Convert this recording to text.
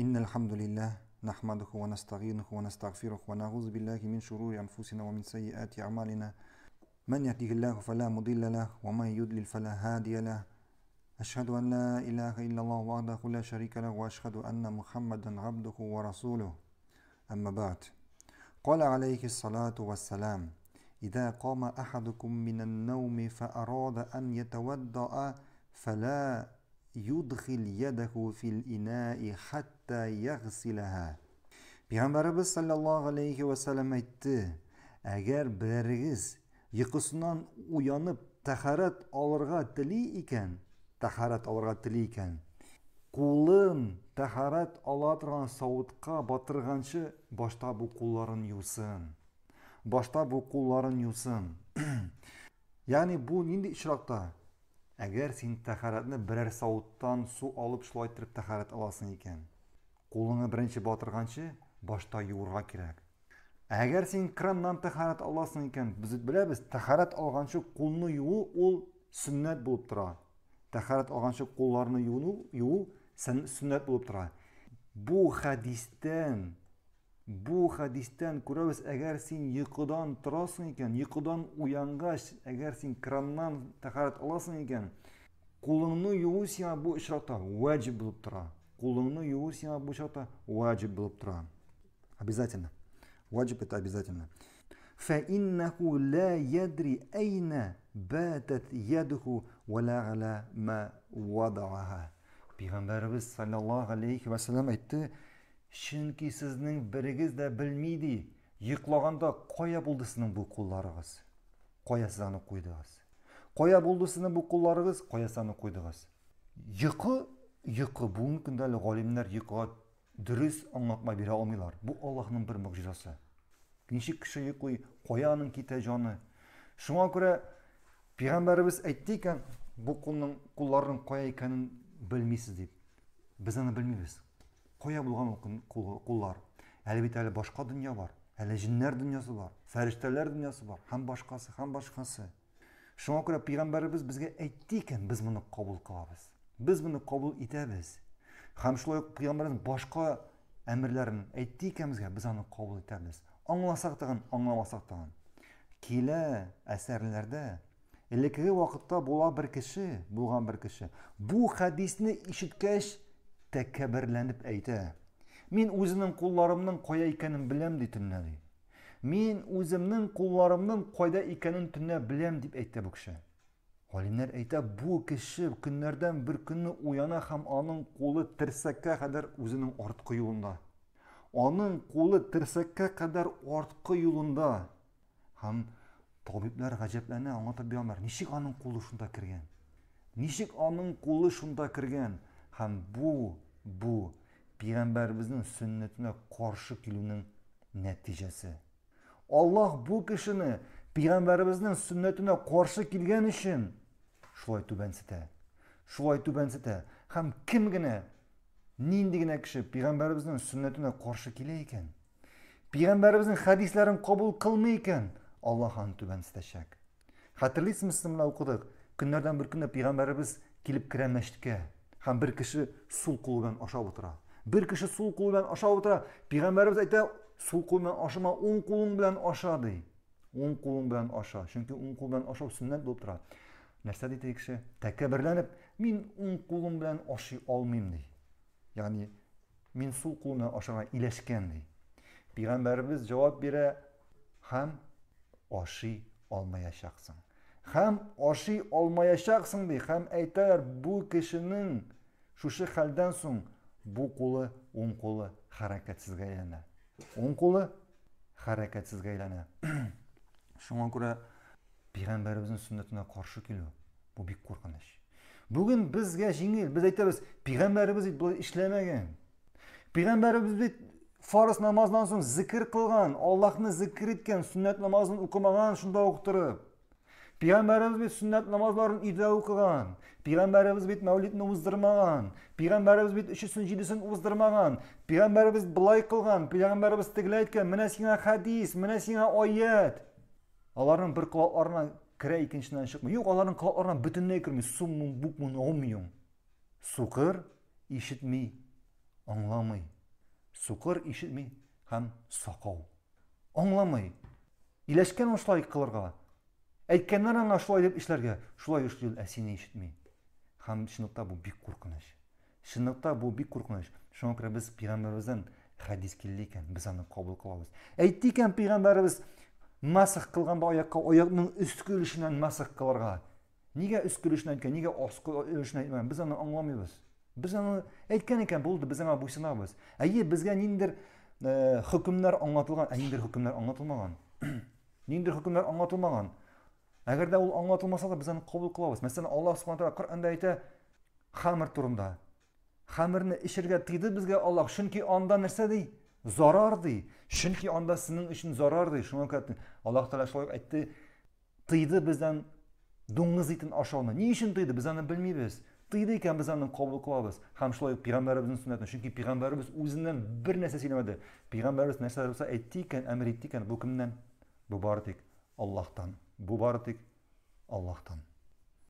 إن الحمد لله نحمده ونستعينه ونستغفره ونعوذ بالله من شرور أنفسنا ومن سيئات أعمالنا من يهده الله فلا مضل له ومن يضلل فلا هادي له أشهد أن لا إله إلا الله وحده لا شريك له وأشهد أن محمدا عبده ورسوله أما بعد قال عليه الصلاة والسلام إذا قام أحدكم من النوم فأراد أن يتوضأ فلا юдхиль ядаху фил инаи хатта яғсилаха пайғамбарымыз саллаллаху алейхи уассалам айтты әгәр бәрігіз ұйқысынан уянып тахарат алырға тілей екен тахарат алырға тілей екен қолын тахарат ала тұрған сауытқа батырғанша башта бұл қолларын юсын башта бұл қолларын юсын яғни бұл нендей әгәр син тәһаратны берәр сауыттан су алып шулай тахарат аласын екен, икән бірінші батырғанша башта юырға керек. әгәр сен краннан тахарат аласың екен, біз білеміз тахарат алғанша кулны юу ол сүннәт болып тұра. тахарат алғанша кулларны юу сөннәт болып тұра бұл хәдистән Бу хадисдән күребез, агар син yıҡыдан тиросникен, yıҡыдан уяңгас, агар син краннан тахарат алсаң икән, кулыңны юусе бу ишратта ваҗиб булып тора. Кулыңны бу шата ваҗиб булып тора. Обязательно. Ваҗиб ите обязательно. Фа иннаху ла ядри айна батат ядху ва ла галя ма вадәаһа. Пиғамберис саллаллаһ алейһи ва сәлләм әйтти: шүнки сіздің біріңіз де білмейді ұйқылағанда қоя бұлдысының бұл құлларыңыз қоясаны қойдығыз қоя бұлдысының бұл құлларыңыз қоясаны қойдығыз ұйқы ұйқы бүгінгі күнде әлі ғалимдер ұйқыға дұрыс аңлатма бере алмайлар бұл аллахтың бір мұғжизасы неше кіші ұйқы қоянның кете жаны шуңа күрә пайғамбарымыз айтты екен бұл құлның құлларының қоя екенін білмейсіз деп біз оны білмейміз кая булган куллар әле башка дөнья бар әле җиннәр дөньясы бар фәрештәләр дөньясы бар һәм башкасы һәм башкасы шуңа күрә пәйгамбәребез безгә әйтте икән без моны кабул кылабыз без моны кабул итәбез һәм шулай ук пәйгамбәрнең башка әмерләрен әйтте икән без аны кабул итәбез аңласак аңламасак килә әсәрләрдә элеккеге вакытта була бер кеше булган бер кеше бу ишеткәш, тәкәбірләніп әйтә. мен өзімнің қолларымның қоя екенін білем дейтінмін дейді мен өзімнің қолларымның қойда екенін түні білем деп әйтті бұл кіші ғалимдар әйтті бұл кіші күндерден бір күні ояна һәм аның қолы тірсекке қадар өзінің артқы юлында оның қолы тірсекке қадар артқы юлында һәм табиблар ғәжәпләнә аңлатып бер ничек аның қолы шунда кергән ничек аның қолы шунда кергән һәм бу бу пәйгамбәребезнең сүннәтенә каршы килүнең нәтиҗәсе. Аллаһ бу кешене пәйгамбәребезнең сүннәтенә каршы килгән өчен шулай түбәнсетә. Шулай түбәнсетә һәм кем генә нинди генә кеше пәйгамбәребезнең сүннәтенә каршы килә икән, пәйгамбәребезнең хәдисләрен кабул кылмый икән, Аллаһ аны түбәнсетәчәк. Хәтерлисезме, сез укыдык. Көннәрдән бер көнне пәйгамбәребез килеп керә мәчеткә һәм бер кеше сул кулы белән ашап утыра бер кеше сул кулы белән ашап утыра пәйгамбәребез әйтә сул кул белән ашама уң кулың белән аша ди уң кулың белән аша чөнки уң кул белән ашау сөннәт булып тора нәрсә ди теге кеше тәкәбберләнеп мин уң кулым белән ашый алмыйм ди ягъни мин сул кулым белән ашарга иләшкән ди пәйгамбәребез җавап бирә һәм ашый алмаячаксың һәм ашый алмаячаксың ди һәм әйтәләр бу кешенең шушы хәлдән соң бу кулы уң кулы хәрәкәтсезгә әйләнә уң кулы хәрәкәтсезгә әйләнә шуңа күрә пәйгамбәребезнең сүннәтенә каршы килү бу бик куркыныч бүген безгә җиңел без әйтәбез пәйгамбәребез бит болай эшләмәгән пәйгамбәребез бит фарыз намаздан соң зикер кылган аллаһны зикер иткән сүннәт намазын укымаган шунда ук пайғамбарымыз бет сүннат намазларын үйде оқыған пайғамбарымыз бет мәулетін уыздырмаған пайғамбарымыз бет үшісін жетісін уыздырмаған пайғамбарымыз былай қылған пайғамбарымыз тігіле айтқан міне сеңа хадис міне сеңа аят алардың бір құлакларына кірә екіншісінен шықмай жоқ алардың бүтінлей кірмей суқыр ишітмей аңламай суқыр һәм сақау аңламай Әйткеннен ана шулай деп эшләргә, шулай эшләү әсине ишетми. Һәм шындықта бұл бик қорқыныш шындықта бұл бик қорқыныш Шуңа күрә без пәйгамбәребездән хадис килде икән, без аны кабул кылабыз. Әйтте икән пәйгамбәребез масах кылганда аякка аякның өскө өлешеннән масах неге Нигә өскө өлешеннән икән, нигә аскы өлешеннән Без аны аңламыйбыз. біз аны әйткән екен болды без аңа буйсынабыз. Әйе, бізге ниндер э, хөкемнәр аңлатылган, ә ниндер хөкемнәр аңлатылмаган. Ниндер хөкемнәр аңлатылмаган. Eğer de ol anlatılmasa da bizden kabul kılavuz. Mesela Allah subhanahu wa Kur'an'da ayıta Xamir turunda. Xamirini işirge tiydi bizge Allah. Şünki anda nersi dey? ди dey. Şünki anda sizin зарар zarar dey. Şunu okat. Allah tala şalayıp ayıttı. Tiydi bizden Dünniz etin aşağına. Ne için tiydi? Biz anı biz anı kabul kılavuz. bir nersi silemedi. Peygamberi biz nersi silemedi. Peygamberi bu bardik Allah'tan.